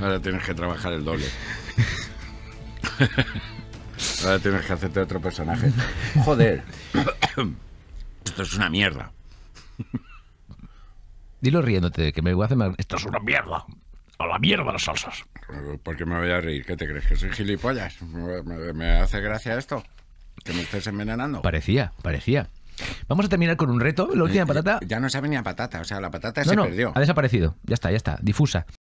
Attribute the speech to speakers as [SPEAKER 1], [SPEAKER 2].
[SPEAKER 1] Ahora tienes que trabajar el doble. Ahora
[SPEAKER 2] tienes que hacerte otro personaje. Joder.
[SPEAKER 3] Esto es una mierda.
[SPEAKER 2] Dilo riéndote, que me voy a hacer Esto
[SPEAKER 3] es una mierda. A la
[SPEAKER 1] mierda las salsas. ¿Por qué me voy a reír? ¿Qué te crees? ¿Que soy gilipollas? ¿Me, hace gracia
[SPEAKER 4] esto? ¿Que me estés envenenando?
[SPEAKER 5] Parecía, parecía. Vamos a terminar con un reto. La última
[SPEAKER 6] eh,
[SPEAKER 4] patata. Ya no sabe ni a patata, o sea, la patata se perdió.
[SPEAKER 6] Ha desaparecido. Ya está, ya está. Difusa.